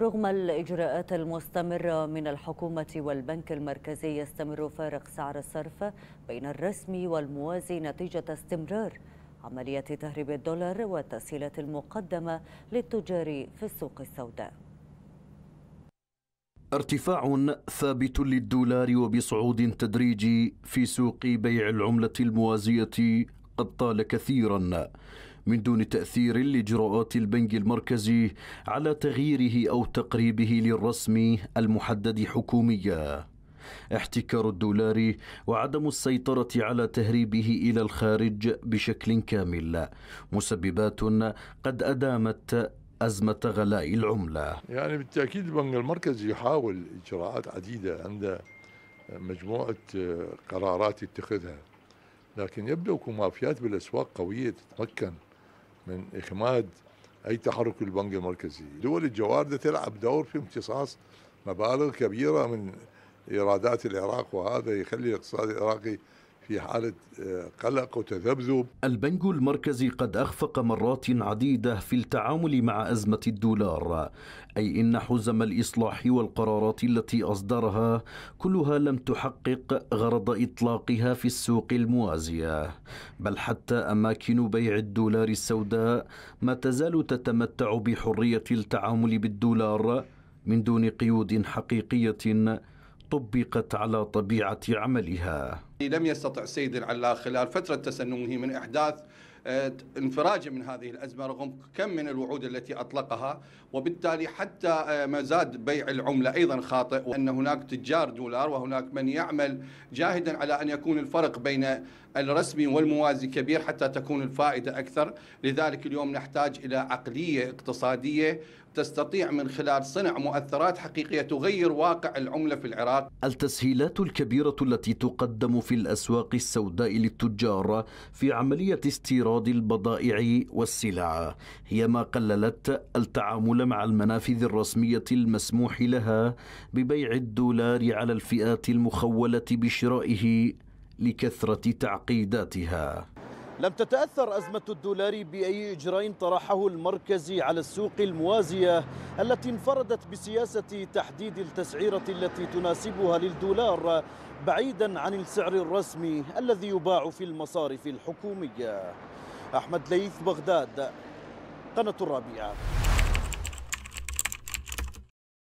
رغم الإجراءات المستمرة من الحكومة والبنك المركزي يستمر فارق سعر الصرف بين الرسمي والموازي نتيجة استمرار عملية تهريب الدولار والتسهيلات المقدمة للتجار في السوق السوداء ارتفاع ثابت للدولار وبصعود تدريجي في سوق بيع العملة الموازية قد طال كثيرا من دون تأثير لإجراءات البنك المركزي على تغييره أو تقريبه للرسم المحدد حكوميا احتكار الدولار وعدم السيطرة على تهريبه إلى الخارج بشكل كامل مسببات قد أدامت أزمة غلاء العملة يعني بالتأكيد البنك المركزي يحاول إجراءات عديدة عند مجموعة قرارات يتخذها لكن يبدو كمافيات بالأسواق قوية تتمكن من إخماد أي تحرك البنك المركزي دول الجوار تلعب دور في امتصاص مبالغ كبيرة من إيرادات العراق وهذا يخلي الاقتصاد العراقي في حالة آه، قلق وتذبذب البنك المركزي قد أخفق مرات عديدة في التعامل مع أزمة الدولار أي إن حزم الإصلاح والقرارات التي أصدرها كلها لم تحقق غرض إطلاقها في السوق الموازية بل حتى أماكن بيع الدولار السوداء ما تزال تتمتع بحرية التعامل بالدولار من دون قيود حقيقية طبقت على طبيعة عملها لم يستطع سيد العلا خلال فترة تسنمه من إحداث آه، انفراجه من هذه الازمه رغم كم من الوعود التي اطلقها وبالتالي حتى آه، مزاد بيع العمله ايضا خاطئ وان هناك تجار دولار وهناك من يعمل جاهدا على ان يكون الفرق بين الرسمي والموازي كبير حتى تكون الفائده اكثر لذلك اليوم نحتاج الى عقليه اقتصاديه تستطيع من خلال صنع مؤثرات حقيقيه تغير واقع العمله في العراق. التسهيلات الكبيره التي تقدم في الاسواق السوداء للتجار في عمليه استيراد الاستيراد البضائع والسلع هي ما قللت التعامل مع المنافذ الرسمية المسموح لها ببيع الدولار على الفئات المخولة بشرائه لكثرة تعقيداتها لم تتأثر أزمة الدولار بأي إجراء طرحه المركزي على السوق الموازية التي انفردت بسياسة تحديد التسعيرة التي تناسبها للدولار بعيدا عن السعر الرسمي الذي يباع في المصارف الحكومية أحمد ليث بغداد قناة الرابعة